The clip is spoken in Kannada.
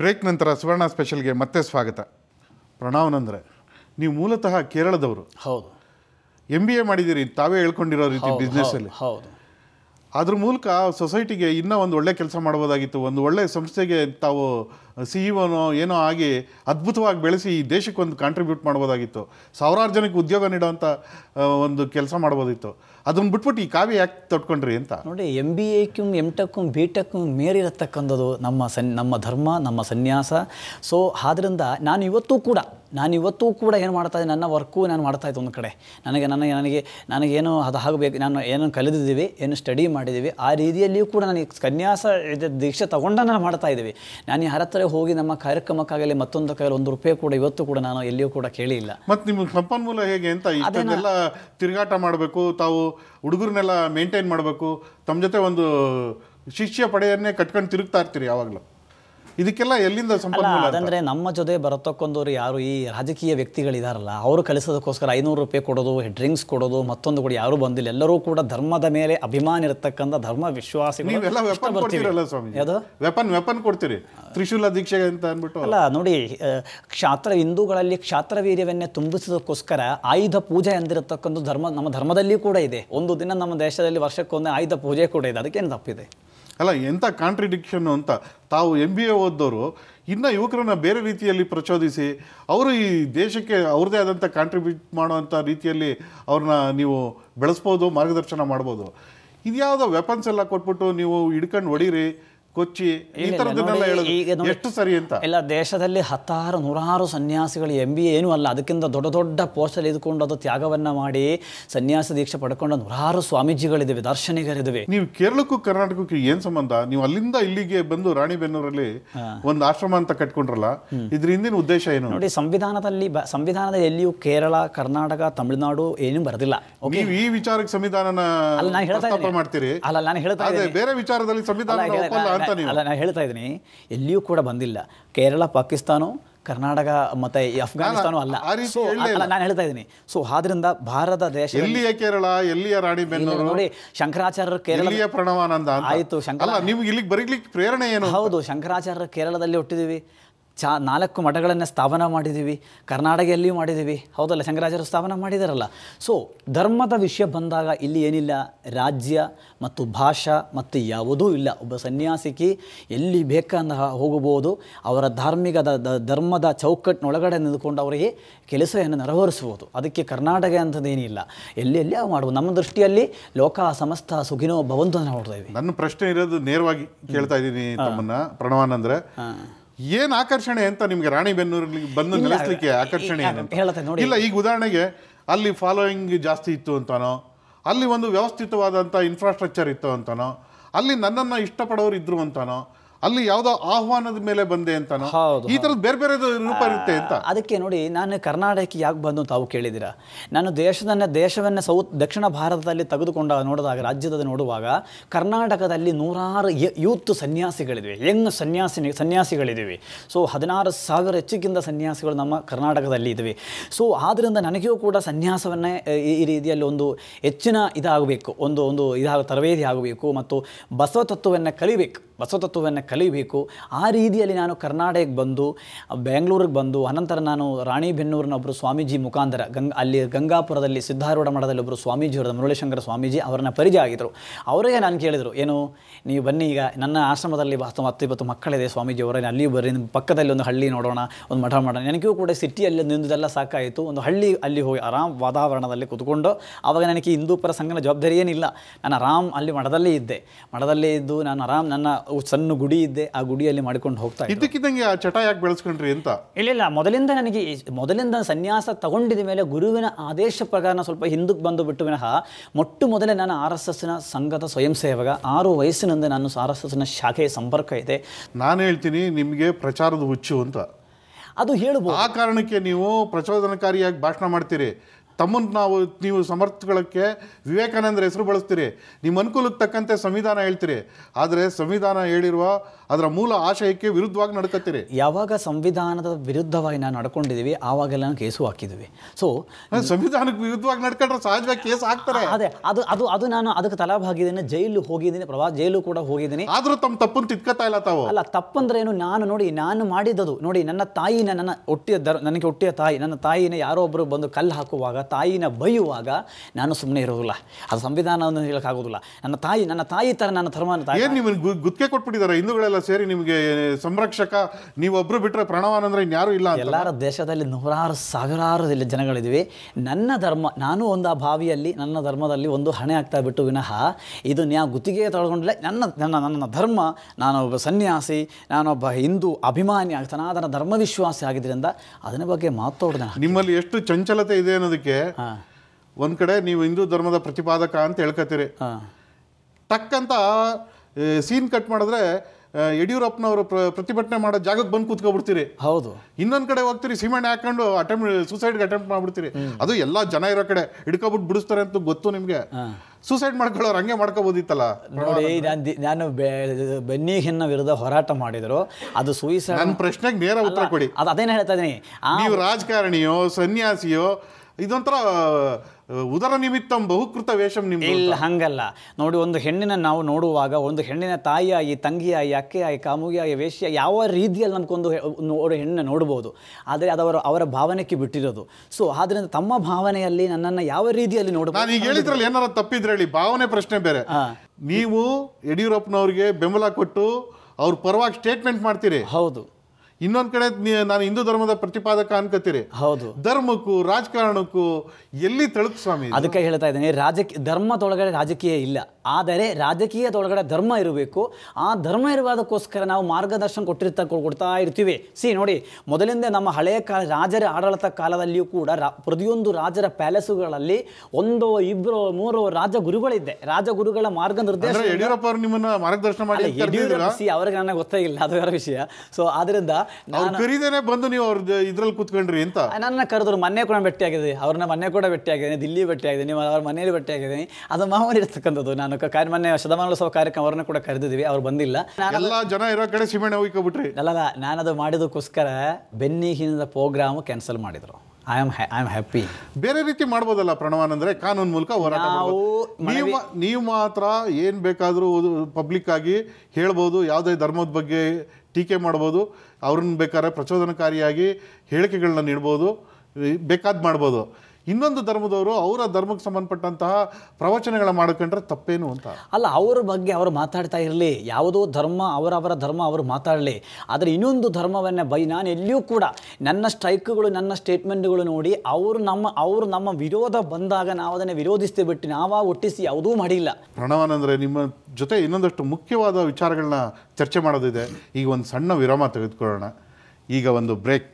ಬ್ರೇಕ್ ನಂತರ ಸುವರ್ಣ ಸ್ಪೆಷಲ್ಗೆ ಮತ್ತೆ ಸ್ವಾಗತ ಪ್ರಣಾವ್ನಂದ್ರೆ ನೀವು ಮೂಲತಃ ಕೇರಳದವರು ಹೌದು ಎಂ ಬಿ ಎ ಮಾಡಿದ್ದೀರಿ ತಾವೇ ಹೇಳ್ಕೊಂಡಿರೋ ರೀತಿ ಬಿಸ್ನೆಸ್ಸಲ್ಲಿ ಹೌದು ಅದ್ರ ಮೂಲಕ ಸೊಸೈಟಿಗೆ ಇನ್ನೂ ಒಂದು ಒಳ್ಳೆ ಕೆಲಸ ಮಾಡ್ಬೋದಾಗಿತ್ತು ಒಂದು ಒಳ್ಳೆ ಸಂಸ್ಥೆಗೆ ತಾವು ಸಿ ಇಒನೋ e ಏನೋ ಆಗಿ ಅದ್ಭುತವಾಗಿ ಬೆಳೆಸಿ ಈ ದೇಶಕ್ಕೆ ಒಂದು ಕಾಂಟ್ರಿಬ್ಯೂಟ್ ಮಾಡ್ಬೋದಾಗಿತ್ತು ಸಾವಿರಾರು ಜನಕ್ಕೆ ಉದ್ಯೋಗ ನೀಡುವಂಥ ಒಂದು ಕೆಲಸ ಮಾಡ್ಬೋದಿತ್ತು ಅದನ್ನು ಬಿಟ್ಬಿಟ್ಟು ಈ ಕಾವ್ಯ ಯಾಕೆ ತೊಟ್ಕೊಂಡ್ರಿ ಅಂತ ನೋಡಿ ಎಂ ಬಿ ಎಕ್ಯೂ ಎಮ್ ಟೆಕ್ಕು ಬಿ ಟೆಕ್ಕು ಮೇರಿರತಕ್ಕಂಥದ್ದು ನಮ್ಮ ಸನ್ ನಮ್ಮ ಧರ್ಮ ನಮ್ಮ ಸನ್ಯಾಸ ಸೊ ಆದ್ದರಿಂದ ನಾನು ಇವತ್ತೂ ಕೂಡ ನಾನು ಇವತ್ತೂ ಕೂಡ ಏನು ಮಾಡ್ತಾ ಇದ್ದೆ ನನ್ನ ವರ್ಕು ನಾನು ಮಾಡ್ತಾ ಇದ್ದೆ ಒಂದು ಕಡೆ ನನಗೆ ನನಗೆ ನನಗೆ ನನಗೇನು ಅದು ಆಗಬೇಕು ನಾನು ಏನು ಕಲಿತಿದ್ದೀವಿ ಏನು ಸ್ಟಡಿ ಮಾಡಿದ್ದೀವಿ ಆ ರೀತಿಯಲ್ಲಿಯೂ ಕೂಡ ನನಗೆ ಕನ್ಯಾಸ ದೀಕ್ಷೆ ತಗೊಂಡ ನಾನು ಮಾಡ್ತಾ ಇದ್ದೀವಿ ನಾನು ಯಾರ ಹತ್ರ ಹೋಗಿ ನಮ್ಮ ಕಾರ್ಯಕ್ರಮಕ್ಕಾಗಲಿ ಮತ್ತೊಂದು ಕಾಗಲಿ ಒಂದು ರೂಪಾಯಿ ಕೂಡ ಇವತ್ತು ಕೂಡ ನಾನು ಎಲ್ಲಿಯೂ ಕೂಡ ಕೇಳಿಲ್ಲ ಮತ್ತು ನಿಮ್ಮ ಸಂಪನ್ಮೂಲ ಹೇಗೆ ಅಂತ ತಿರುಗಾಟ ಮಾಡಬೇಕು ತಾವು ಹುಡುಗರನ್ನೆಲ್ಲ ಮೇಂಟೈನ್ ಮಾಡಬೇಕು ತಮ್ಮ ಜೊತೆ ಒಂದು ಶಿಷ್ಯ ಪಡೆಯನ್ನೇ ಕಟ್ಕೊಂಡು ತಿರುಗ್ತಾ ಇರ್ತೀರಿ ಯಾವಾಗಲೂ ಇದಕ್ಕೆಲ್ಲ ಎಲ್ಲಿಂದ ಅಂದ್ರೆ ನಮ್ಮ ಜೊತೆ ಬರತಕ್ಕೊಂದವ್ರು ಯಾರು ಈ ರಾಜಕೀಯ ವ್ಯಕ್ತಿಗಳಿದಾರಲ್ಲ ಅವರು ಕಲಿಸೋದಕ್ಕೋಸ್ಕರ ಐನೂರು ರೂಪಾಯಿ ಕೊಡೋದು ಡ್ರಿಂಕ್ಸ್ ಕೊಡೋದು ಮತ್ತೊಂದು ಕೂಡ ಯಾರು ಬಂದಿಲ್ಲ ಎಲ್ಲರೂ ಕೂಡ ಧರ್ಮದ ಮೇಲೆ ಅಭಿಮಾನ ಇರತಕ್ಕಂಥ ಧರ್ಮ ವಿಶ್ವಾಸ ಅಂತ ಅಲ್ಲ ನೋಡಿ ಕ್ಷಾತ್ರ ಹಿಂದೂಗಳಲ್ಲಿ ಕ್ಷಾತ್ರ ವೀರ್ಯವನ್ನೇ ತುಂಬಿಸೋದಕ್ಕೋಸ್ಕರ ಆಯುಧ ಪೂಜೆ ಎಂದಿರತಕ್ಕಂಥ ಧರ್ಮ ನಮ್ಮ ಧರ್ಮದಲ್ಲಿ ಕೂಡ ಇದೆ ಒಂದು ದಿನ ನಮ್ಮ ದೇಶದಲ್ಲಿ ವರ್ಷಕ್ಕೊಂದೇ ಆಯುಧ ಪೂಜೆ ಕೂಡ ಇದೆ ಅದಕ್ಕೇನು ತಪ್ಪಿದೆ ಅಲ್ಲ ಎಂಥ ಕಾಂಟ್ರಿಡಿಕ್ಷನ್ನು ಅಂತ ತಾವು ಎಮ್ ಬಿ ಎ ಓದ್ದವರು ಇನ್ನೂ ಯುವಕರನ್ನು ಬೇರೆ ರೀತಿಯಲ್ಲಿ ಪ್ರಚೋದಿಸಿ ಅವರು ಈ ದೇಶಕ್ಕೆ ಅವ್ರದೇ ಆದಂಥ ಕಾಂಟ್ರಿಬ್ಯೂಟ್ ಮಾಡುವಂಥ ರೀತಿಯಲ್ಲಿ ಅವ್ರನ್ನ ನೀವು ಬೆಳೆಸ್ಬೋದು ಮಾರ್ಗದರ್ಶನ ಮಾಡ್ಬೋದು ಇದ್ಯಾವುದೋ ವೆಪನ್ಸ್ ಎಲ್ಲ ಕೊಟ್ಬಿಟ್ಟು ನೀವು ಹಿಡ್ಕಂಡು ಹೊಡೀರಿ ಕೊಚ್ಚಿ ಈ ಎಷ್ಟು ಸರಿ ಅಂತ ಇಲ್ಲ ದೇಶದಲ್ಲಿ ಹತ್ತಾರು ನೂರಾರು ಸನ್ಯಾಸಿಗಳು ಎಂ ಬಿ ಏನೂ ಅಲ್ಲ ಅದಕ್ಕಿಂತ ದೊಡ್ಡ ದೊಡ್ಡ ಪೋಸ್ಟಲ್ಲಿ ಇದ್ಕೊಂಡು ಅದು ತ್ಯಾಗವನ್ನು ಮಾಡಿ ಸನ್ಯಾಸ ದೀಕ್ಷೆ ಪಡ್ಕೊಂಡು ನೂರಾರು ಸ್ವಾಮೀಜಿಗಳಿದ್ದಾವೆ ದಾರ್ಶನಿಕರಿದ್ದಾವೆ ನೀವು ಕೇರಳಕ್ಕೂ ಕರ್ನಾಟಕಕ್ಕೂ ಏನು ಸಂಬಂಧ ನೀವು ಅಲ್ಲಿಂದ ಇಲ್ಲಿಗೆ ಬಂದು ರಾಣಿಬೆನ್ನೂರಲ್ಲಿ ಒಂದು ಆಶ್ರಮ ಅಂತ ಕಟ್ಕೊಂಡ್ರಲ್ಲ ಇದ್ರ ಹಿಂದಿನ ಉದ್ದೇಶ ಏನು ನೋಡಿ ಸಂವಿಧಾನದಲ್ಲಿ ಸಂವಿಧಾನದ ಎಲ್ಲಿಯೂ ಕೇರಳ ಕರ್ನಾಟಕ ತಮಿಳುನಾಡು ಏನೂ ಬರದಿಲ್ಲ ನೀವು ಈ ವಿಚಾರಕ್ಕೆ ಸಂವಿಧಾನ ಮಾಡ್ತೀರಿ ಅಲ್ಲ ನಾನು ಹೇಳ್ತಾ ಬೇರೆ ವಿಚಾರದಲ್ಲಿ ಸಂವಿಧಾನ ಅಲ್ಲ ನಾನು ಹೇಳ್ತಾ ಇದ್ದೀನಿ ಎಲ್ಲಿಯೂ ಕೂಡ ಬಂದಿಲ್ಲ ಕೇರಳ ಪಾಕಿಸ್ತಾನ ಕರ್ನಾಟಕ ಮತ್ತೆ ಅಫ್ಘಾನಿಸ್ತಾನ ಅಲ್ಲ ನಾನು ಹೇಳ್ತಾ ಇದ್ದೀನಿ ಸೊ ಆದ್ರಿಂದ ಭಾರತ ದೇಶ ಎಲ್ಲಿಯ ಕೇರಳ ಎಲ್ಲಿಯ ರಾಣಿ ನೋಡಿ ಶಂಕರಾಚಾರ್ಯ ಕೇರಳ ಪ್ರಣವಾನಂದ ಆಯಿತು ಶಂಕರ ನಿಮ್ಗೆ ಇಲ್ಲಿಗೆ ಬರೀಲಿಕ್ಕೆ ಪ್ರೇರಣೆ ಏನು ಹೌದು ಶಂಕರಾಚಾರ್ಯರು ಕೇರಳದಲ್ಲಿ ಹುಟ್ಟಿದೀವಿ ಚಾ ನಾಲ್ಕು ಮಠಗಳನ್ನು ಸ್ಥಾಪನ ಮಾಡಿದ್ದೀವಿ ಕರ್ನಾಟಕದಲ್ಲಿಯೂ ಮಾಡಿದ್ದೀವಿ ಹೌದಲ್ಲ ಶಂಕರಾಚಾರ್ಯ ಸ್ಥಾಪನ ಮಾಡಿದಾರಲ್ಲ ಸೊ ಧರ್ಮದ ವಿಷಯ ಬಂದಾಗ ಇಲ್ಲಿ ಏನಿಲ್ಲ ರಾಜ್ಯ ಮತ್ತು ಭಾಷಾ ಮತ್ತು ಯಾವುದೂ ಇಲ್ಲ ಒಬ್ಬ ಸನ್ಯಾಸಿಕಿ ಎಲ್ಲಿ ಬೇಕಂದ ಹೋಗಬಹುದು ಅವರ ಧಾರ್ಮಿಕ ಧರ್ಮದ ಚೌಕಟ್ಟಿನೊಳಗಡೆ ನಿಂತ್ಕೊಂಡು ಅವರಿಗೆ ಕೆಲಸವನ್ನು ನೆರವೇರಿಸ್ಬೋದು ಅದಕ್ಕೆ ಕರ್ನಾಟಕ ಅಂತದೇನಿಲ್ಲ ಎಲ್ಲಿ ಎಲ್ಲಿ ಮಾಡ್ಬೋದು ನಮ್ಮ ದೃಷ್ಟಿಯಲ್ಲಿ ಲೋಕ ಸಮಸ್ತ ಸುಖಿನೋ ಭವಂತ ನೋಡ್ತಾ ಇದ್ದೀವಿ ನನ್ನ ಪ್ರಶ್ನೆ ಇರೋದು ನೇರವಾಗಿ ಕೇಳ್ತಾ ಇದ್ದೀನಿ ತಮ್ಮನ್ನ ಪ್ರಣವಾನಂದ್ರೆ ಏನ್ ಆಕರ್ಷಣೆ ಅಂತ ನಿಮ್ಗೆ ರಾಣಿಬೆನ್ನೂರಲ್ಲಿ ಬಂದು ನೆಲೆಸಲಿಕ್ಕೆ ಆಕರ್ಷಣೆ ಏನಂತ ಇಲ್ಲ ಈಗ ಉದಾಹರಣೆಗೆ ಅಲ್ಲಿ ಫಾಲೋಯಿಂಗ್ ಜಾಸ್ತಿ ಇತ್ತು ಅಂತಾನೋ ಅಲ್ಲಿ ಒಂದು ವ್ಯವಸ್ಥಿತವಾದಂತ ಇನ್ಫ್ರಾಸ್ಟ್ರಕ್ಚರ್ ಇತ್ತು ಅಂತಾನೋ ಅಲ್ಲಿ ನನ್ನನ್ನು ಇಷ್ಟಪಡೋರು ಇದ್ರು ಅಂತಾನೋ ಅಲ್ಲಿ ಯಾವುದೋ ಆಹ್ವಾನದ ಮೇಲೆ ಬಂದೆ ಅಂತ ಹೌದು ಈ ಥರದ್ದು ಬೇರೆ ಬೇರೆ ಇರುತ್ತೆ ಅಂತ ಅದಕ್ಕೆ ನೋಡಿ ನಾನು ಕರ್ನಾಟಕಕ್ಕೆ ಯಾಕೆ ಬಂದು ತಾವು ಕೇಳಿದ್ದೀರಾ ನಾನು ದೇಶದನ್ನ ದೇಶವನ್ನ ಸೌತ್ ದಕ್ಷಿಣ ಭಾರತದಲ್ಲಿ ತೆಗೆದುಕೊಂಡ ನೋಡಿದಾಗ ರಾಜ್ಯದ ನೋಡುವಾಗ ಕರ್ನಾಟಕದಲ್ಲಿ ನೂರಾರು ಯೂತ್ ಸನ್ಯಾಸಿಗಳಿವೆ ಯಂಗ್ ಸನ್ಯಾಸಿ ಸನ್ಯಾಸಿಗಳಿದ್ದೀವಿ ಸೊ ಹದಿನಾರು ಸಾವಿರ ಹೆಚ್ಚಿಗಿಂತ ಸನ್ಯಾಸಿಗಳು ನಮ್ಮ ಕರ್ನಾಟಕದಲ್ಲಿ ಇದ್ದೀವಿ ಸೊ ಆದ್ದರಿಂದ ನನಗೂ ಕೂಡ ಸನ್ಯಾಸವನ್ನೇ ಈ ರೀತಿಯಲ್ಲಿ ಒಂದು ಹೆಚ್ಚಿನ ಇದಾಗಬೇಕು ಒಂದು ಒಂದು ಇದಾಗ ತರಬೇತಿ ಆಗಬೇಕು ಮತ್ತು ಬಸವ ತತ್ವವನ್ನು ಕಲಿಬೇಕು ಬಸವತತ್ವವನ್ನು ಕಲಿಬೇಕು ಆ ರೀತಿಯಲ್ಲಿ ನಾನು ಕರ್ನಾಟಕಕ್ಕೆ ಬಂದು ಬೆಂಗಳೂರಿಗೆ ಬಂದು ಅನಂತರ ನಾನು ರಾಣಿಬೆನ್ನೂರಿನ ಒಬ್ಬರು ಸ್ವಾಮೀಜಿ ಮುಖಾಂತರ ಗಂಗ್ ಅಲ್ಲಿ ಗಂಗಾಪುರದಲ್ಲಿ ಸಿದ್ಧಾರೂಢ ಮಠದಲ್ಲಿ ಒಬ್ಬರು ಸ್ವಾಮೀಜಿ ಅವರ ಮುರುಳೇಶಂಕರ ಸ್ವಾಮೀಜಿ ಅವರನ್ನ ಪರಿಚಯ ಆಗಿದ್ದರು ಅವರಿಗೆ ನಾನು ಕೇಳಿದರು ಏನು ನೀವು ಬನ್ನಿ ಈಗ ನನ್ನ ಆಶ್ರಮದಲ್ಲಿ ಹತ್ತು ಹತ್ತು ಇವತ್ತು ಮಕ್ಕಳಿದೆ ಸ್ವಾಮೀಜಿ ಅವರೇ ಅಲ್ಲಿಯೂ ಬರ್ರಿ ನಿಮ್ಮ ಪಕ್ಕದಲ್ಲಿ ಒಂದು ಹಳ್ಳಿ ನೋಡೋಣ ಒಂದು ಮಠ ಮಾಡೋಣ ನನಗೂ ಕೂಡ ಸಿಟಿಯಲ್ಲಿ ನಿಂದುದೆಲ್ಲ ಸಾಕಾಯಿತು ಒಂದು ಹಳ್ಳಿ ಅಲ್ಲಿ ಹೋಗಿ ಆರಾಮ್ ವಾತಾವರಣದಲ್ಲಿ ಕೂತ್ಕೊಂಡು ಆವಾಗ ನನಗೆ ಹಿಂದೂ ಪರ ಸಂಘನ ಜವಾಬ್ದಾರಿ ಏನಿಲ್ಲ ನಾನು ಆರಾಮ್ ಅಲ್ಲಿ ಮಠದಲ್ಲೇ ಇದ್ದೆ ಮಠದಲ್ಲೇ ಇದ್ದು ನಾನು ಆರಾಮ್ ನನ್ನ ಸಣ್ಣ ಗುಡಿ ಇದ್ದೆ ಆ ಗುಡಿಯಲ್ಲಿ ಮಾಡ್ಕೊಂಡು ಹೋಗ್ತಾ ಇದ್ದಕ್ಕಿದ್ದಂಗೆ ಆ ಚಟ ಯಾಕೆ ಬೆಳೆಸ್ಕೊಂಡ್ರಿ ಅಂತ ಇಲ್ಲ ಇಲ್ಲ ಮೊದಲಿಂದ ನನಗೆ ಮೊದಲಿಂದ ಸನ್ಯಾಸ ತಗೊಂಡಿದ ಮೇಲೆ ಗುರುವಿನ ಆದೇಶ ಪ್ರಕಾರ ಸ್ವಲ್ಪ ಹಿಂದಕ್ಕೆ ಬಂದು ಬಿಟ್ಟು ವಿನಃ ಮೊಟ್ಟು ಮೊದಲೇ ನಾನು ಆರ್ ಎಸ್ ಎಸ್ನ ಸಂಘದ ಸ್ವಯಂ ಸೇವಕ ಆರು ವಯಸ್ಸಿನಿಂದ ನಾನು ಆರ್ ಎಸ್ ಎಸ್ನ ಶಾಖೆಯ ಸಂಪರ್ಕ ಇದೆ ನಾನು ಹೇಳ್ತೀನಿ ನಿಮಗೆ ಪ್ರಚಾರದ ಹುಚ್ಚು ಅಂತ ಅದು ಹೇಳಬಹುದು ಆ ಕಾರಣಕ್ಕೆ ನೀವು ಪ್ರಚೋದನಕಾರಿಯಾಗಿ ಭಾಷಣ ಮಾಡ್ತೀರಿ ತಮ್ಮನ್ನು ನಾವು ನೀವು ಸಮರ್ಥಗಳಕ್ಕೆ ವಿವೇಕಾನಂದರ ಹೆಸರು ಬಳಸ್ತೀರಿ ನಿಮ್ಮ ಅನುಕೂಲಕ್ಕೆ ತಕ್ಕಂತೆ ಸಂವಿಧಾನ ಹೇಳ್ತೀರಿ ಆದರೆ ಸಂವಿಧಾನ ಹೇಳಿರುವ ಅದರ ಮೂಲ ಆಶಯಕ್ಕೆ ವಿರುದ್ಧವಾಗಿ ನಡ್ಕೋತೀರಿ ಯಾವಾಗ ಸಂವಿಧಾನದ ವಿರುದ್ಧವಾಗಿ ನಾನು ನಡ್ಕೊಂಡಿದ್ದೀವಿ ಆವಾಗೆಲ್ಲ ಕೇಸು ಹಾಕಿದ್ವಿ ಸೊ ಸಂವಿಧಾನಕ್ಕೆ ವಿರುದ್ಧವಾಗಿ ನಡ್ಕೊಂಡ್ರೆ ಸಹಜವಾಗಿ ಕೇಸ್ ಹಾಕ್ತಾರೆ ಅದೇ ಅದು ಅದು ಅದು ನಾನು ಅದಕ್ಕೆ ತಲಾಭಾಗಿದ್ದೇನೆ ಜೈಲು ಹೋಗಿದ್ದೀನಿ ಪ್ರವಾಸ ಜೈಲು ಕೂಡ ಹೋಗಿದ್ದೀನಿ ಆದರೂ ತಮ್ಮ ತಪ್ಪನ್ನು ತಿತ್ಕೋತಾ ಇಲ್ಲ ತಾವು ಅಲ್ಲ ತಪ್ಪಂದ್ರೆ ಏನು ನಾನು ನೋಡಿ ನಾನು ಮಾಡಿದ್ದದು ನೋಡಿ ನನ್ನ ತಾಯಿನ ನನ್ನ ಒಟ್ಟಿಯ ದರ ನನಗೆ ಒಟ್ಟಿಯ ತಾಯಿ ನನ್ನ ತಾಯಿನ ಯಾರೋ ಒಬ್ಬರು ಬಂದು ಕಲ್ಲು ಹಾಕುವಾಗ ತಾಯಿನ ಬೈಯುವಾಗ ನಾನು ಸುಮ್ಮನೆ ಇರೋದಿಲ್ಲ ಅದು ಸಂವಿಧಾನವನ್ನು ಆಗೋದಿಲ್ಲ ನನ್ನ ತಾಯಿ ನನ್ನ ತಾಯಿ ತರ ನನ್ನ ಧರ್ಮ ಏನು ನಿಮಗೆ ಗುತ್ತಿಗೆ ಕೊಟ್ಬಿಟ್ಟಿದ್ದಾರೆ ಹಿಂದೂಗಳೆಲ್ಲ ಸೇರಿ ನಿಮಗೆ ಸಂರಕ್ಷಕ ನೀವೊಬ್ಬರು ಬಿಟ್ಟರೆ ಪ್ರಣವಾನಂದ್ರೆ ಇನ್ಯಾರು ಇಲ್ಲ ಎಲ್ಲರ ದೇಶದಲ್ಲಿ ನೂರಾರು ಸಾವಿರಾರು ಇಲ್ಲಿ ನನ್ನ ಧರ್ಮ ನಾನು ಒಂದು ಆ ಬಾವಿಯಲ್ಲಿ ನನ್ನ ಧರ್ಮದಲ್ಲಿ ಒಂದು ಹಣೆ ಆಗ್ತಾ ಬಿಟ್ಟು ವಿನಃ ಇದು ನಾವು ಗುತ್ತಿಗೆ ತೊಳಗೊಂಡ್ರೆ ನನ್ನ ನನ್ನ ನನ್ನ ಧರ್ಮ ನಾನೊಬ್ಬ ಸನ್ಯಾಸಿ ನಾನೊಬ್ಬ ಹಿಂದೂ ಅಭಿಮಾನಿ ಧರ್ಮ ವಿಶ್ವಾಸ ಆಗಿದ್ದರಿಂದ ಅದನ್ನ ಬಗ್ಗೆ ಮಾತಾಡೋಣ ನಿಮ್ಮಲ್ಲಿ ಎಷ್ಟು ಚಂಚಲತೆ ಇದೆ ಅನ್ನೋದಕ್ಕೆ ಹಾ ಕಡೆ ನೀವು ಹಿಂದೂ ಧರ್ಮದ ಪ್ರತಿಪಾದಕ ಅಂತ ಹೇಳ್ಕೊತೀರಿ ಟಕ್ಕಂತ ಸೀನ್ ಕಟ್ ಮಾಡಿದ್ರೆ ಯಡಿಯೂರಪ್ಪನವರು ಪ್ರತಿಭಟನೆ ಮಾಡೋ ಜಾಗಕ್ಕೆ ಬಂದು ಕೂತ್ಕೊಬಿಡ್ತೀರಿ ಹೌದು ಇನ್ನೊಂದು ಕಡೆ ಹೋಗ್ತೀರಿ ಸಿಮೆಂಟ್ ಹಾಕೊಂಡು ಅಟೆಂಪ್ಟ್ ಸೂಸೈಡ್ಗೆ ಅಟೆಂಪ್ಟ್ ಮಾಡ್ಬಿಡ್ತೀರಿ ಅದು ಎಲ್ಲ ಜನ ಇರೋ ಕಡೆ ಹಿಡ್ಕೊಬಿಟ್ಟು ಬಿಡಿಸ್ತಾರೆ ಅಂತ ಗೊತ್ತು ನಿಮಗೆ ಸೂಸೈಡ್ ಮಾಡ್ಕೊಳ್ಳೋರು ಹಂಗೆ ಮಾಡ್ಕೋಬೋದಿತ್ತಲ್ಲ ನೋಡಿ ನಾನು ಬೆನ್ನಿ ಹಿನ್ನ ವಿರುದ್ಧ ಹೋರಾಟ ಮಾಡಿದರು ಅದು ಸೂಯಿಸೈಡ್ ನನ್ನ ಪ್ರಶ್ನೆಗೆ ನೇರ ಉತ್ತರ ಕೊಡಿ ಅದು ಅದೇನು ಹೇಳ್ತಾ ಇದ್ದೀನಿ ನೀವು ರಾಜಕಾರಣಿಯೋ ಸನ್ಯಾಸಿಯೋ ಇದೊಂಥರ ಉದರ ನಿಮಿತ್ತ ಬಹುಕೃತ ವೇಷಂ ನಿಮ್ಗೆ ಇಲ್ಲ ಹಂಗಲ್ಲ ನೋಡಿ ಒಂದು ಹೆಣ್ಣಿನ ನಾವು ನೋಡುವಾಗ ಒಂದು ಹೆಣ್ಣಿನ ತಾಯಿಯಾಗಿ ತಂಗಿಯಾಗಿ ಅಕ್ಕೆಯಾಗಿ ಕಾಮುಗಿಯಾಗಿ ವೇಷ ಯಾವ ರೀತಿಯಲ್ಲಿ ನಮ್ಗೊಂದು ಹೆಣ್ಣನ್ನು ನೋಡ್ಬೋದು ಆದರೆ ಅದವರು ಅವರ ಭಾವನೆಗೆ ಬಿಟ್ಟಿರೋದು ಸೊ ಆದ್ರಿಂದ ತಮ್ಮ ಭಾವನೆಯಲ್ಲಿ ನನ್ನನ್ನು ಯಾವ ರೀತಿಯಲ್ಲಿ ನೋಡಬಹುದು ನಾನು ಈಗ ಹೇಳಿದ್ರಲ್ಲಿ ಏನಾರ ತಪ್ಪಿದ್ರೆ ಹೇಳಿ ಭಾವನೆ ಪ್ರಶ್ನೆ ಬೇರೆ ನೀವು ಯಡಿಯೂರಪ್ಪನವ್ರಿಗೆ ಬೆಂಬಲ ಕೊಟ್ಟು ಅವ್ರ ಪರವಾಗಿ ಸ್ಟೇಟ್ಮೆಂಟ್ ಮಾಡ್ತೀರಿ ಹೌದು ಇನ್ನೊಂದು ಕಡೆ ನಾನು ಹಿಂದೂ ಧರ್ಮದ ಪ್ರತಿಪಾದಕ ಅನ್ಕೋತೀರಿ ಹೌದು ಧರ್ಮಕ್ಕೂ ರಾಜಕಾರಣಕ್ಕೂ ಎಲ್ಲಿ ತಳುಕು ಸ್ವಾಮಿ ಅದಕ್ಕೆ ಹೇಳ್ತಾ ಇದ್ದೇನೆ ರಾಜಕೀಯ ಧರ್ಮದೊಳಗಡೆ ರಾಜಕೀಯ ಇಲ್ಲ ಆದರೆ ರಾಜಕೀಯದೊಳಗಡೆ ಧರ್ಮ ಇರಬೇಕು ಆ ಧರ್ಮ ಇರುವುದಕ್ಕೋಸ್ಕರ ನಾವು ಮಾರ್ಗದರ್ಶನ ಕೊಟ್ಟಿರ್ತ ಕೊಡ್ತಾ ಇರ್ತೀವಿ ಸಿ ನೋಡಿ ಮೊದಲಿಂದ ನಮ್ಮ ಹಳೆಯ ಕಾಲ ರಾಜರ ಆಡಳಿತ ಕಾಲದಲ್ಲಿಯೂ ಕೂಡ ಪ್ರತಿಯೊಂದು ರಾಜರ ಪ್ಯಾಲೇಸುಗಳಲ್ಲಿ ಒಂದು ಇಬ್ಬರು ಮೂರು ರಾಜಗುರುಗಳಿದ್ದೆ ರಾಜಗುರುಗಳ ಮಾರ್ಗ ನಿರ್ದೇಶನ ಯಡಿಯೂರಪ್ಪ ನಿಮ್ಮನ್ನ ಮಾರ್ಗದರ್ಶನ ಮಾಡಿ ಸಿ ಅವ್ರಿಗೆ ನನಗೆ ಗೊತ್ತಾಗಿಲ್ಲ ಅದು ಅದರ ವಿಷಯ ಸೊ ಆದ್ದರಿಂದ ಕರೀದೇನೆ ಬಂದು ನೀವು ಅವ್ರ ಇದ್ರಲ್ಲಿ ಕುತ್ಕೊಂಡ್ರಿ ಅಂತ ನನ್ನ ಕರೆದ್ರು ಮೊನ್ನೆ ಕೂಡ ಭೇಟಿ ಆಗಿದೆ ಅವ್ರನ್ನ ಮೊನ್ನೆ ಕೂಡ ಭೇಟಿ ಆಗಿದ್ದೀನಿ ದಿಲ್ಲಿ ಆಗಿದೆ ನೀವು ಅವ್ರ ಮನೆಯಲ್ಲಿ ಭೇಟಿ ಆಗಿದೆ ಅದು ಮಾಮೂಲಿ ಇರ್ತಕ್ಕಂಥದ್ದು ನಾನು ಕಾರ್ಯ ಮೊನ್ನೆ ಶತಮಾನೋತ್ಸವ ಕಾರ್ಯಕ್ರಮ ಅವ್ರನ್ನ ಕೂಡ ಕರೆದಿದ್ದೀವಿ ಅವ್ರು ಬಂದಿಲ್ಲ ಎಲ್ಲ ಜನ ಇರೋ ಕಡೆ ಸಿಮೆಣೆ ಹೋಯ್ಕೊಬಿಟ್ರಿ ಅಲ್ಲಲ್ಲ ನಾನು ಅದು ಮಾಡಿದಕ್ಕೋಸ್ಕರ ಬೆನ್ನಿ ಹಿಂದಿನ ಪ್ರೋಗ್ರಾಮು ಕ್ಯಾನ್ಸಲ್ ಮಾಡಿದರು I am I am happy ಬೇರೆ ರೀತಿ ಮಾಡ್ಬೋದಲ್ಲ ಪ್ರಣವಾನಂದ್ರೆ ಕಾನೂನು ಮೂಲಕ ಹೋರಾಟ ನೀವು ನೀವು ಮಾತ್ರ ಏನು ಬೇಕಾದರೂ ಪಬ್ಲಿಕ್ ಆಗಿ ಹೇಳ್ಬೋದು ಯಾವುದೇ ಧರ್ಮದ ಬಗ್ಗೆ ಟೀಕೆ ಮಾಡ್ಬೋದು ಅವ್ರನ್ನ ಬೇಕಾದ್ರೆ ಪ್ರಚೋದನಕಾರಿಯಾಗಿ ಹೇಳಿಕೆಗಳನ್ನ ನೀಡ್ಬೋದು ಬೇಕಾದ ಮಾಡ್ಬೋದು ಇನ್ನೊಂದು ಧರ್ಮದವರು ಅವರ ಧರ್ಮಕ್ಕೆ ಸಂಬಂಧಪಟ್ಟಂತಹ ಪ್ರವಚನಗಳ ಮಾಡ್ಕೊಂಡ್ರೆ ತಪ್ಪೇನು ಅಂತ ಅಲ್ಲ ಅವರ ಬಗ್ಗೆ ಅವರು ಮಾತಾಡ್ತಾ ಇರಲಿ ಯಾವುದೋ ಧರ್ಮ ಅವರವರ ಧರ್ಮ ಅವರು ಮಾತಾಡಲಿ ಆದರೆ ಇನ್ನೊಂದು ಧರ್ಮವನ್ನು ಬೈ ನಾನು ಎಲ್ಲಿಯೂ ಕೂಡ ನನ್ನ ಸ್ಟ್ರೈಕ್ಗಳು ನನ್ನ ಸ್ಟೇಟ್ಮೆಂಟ್ಗಳು ನೋಡಿ ಅವರು ನಮ್ಮ ಅವರು ನಮ್ಮ ವಿರೋಧ ಬಂದಾಗ ನಾವು ಅದನ್ನು ವಿರೋಧಿಸ್ತೇ ಬಿಟ್ಟು ನಾವು ಒಟ್ಟಿಸಿ ಯಾವುದೂ ಮಾಡಿಲ್ಲ ಪ್ರಣವನಂದ್ರೆ ನಿಮ್ಮ ಜೊತೆ ಇನ್ನೊಂದಷ್ಟು ಮುಖ್ಯವಾದ ವಿಚಾರಗಳನ್ನ ಚರ್ಚೆ ಮಾಡೋದಿದೆ ಈಗ ಒಂದು ಸಣ್ಣ ವಿರಾಮ ತೆಗೆದುಕೊಳ್ಳೋಣ ಈಗ ಒಂದು ಬ್ರೇಕ್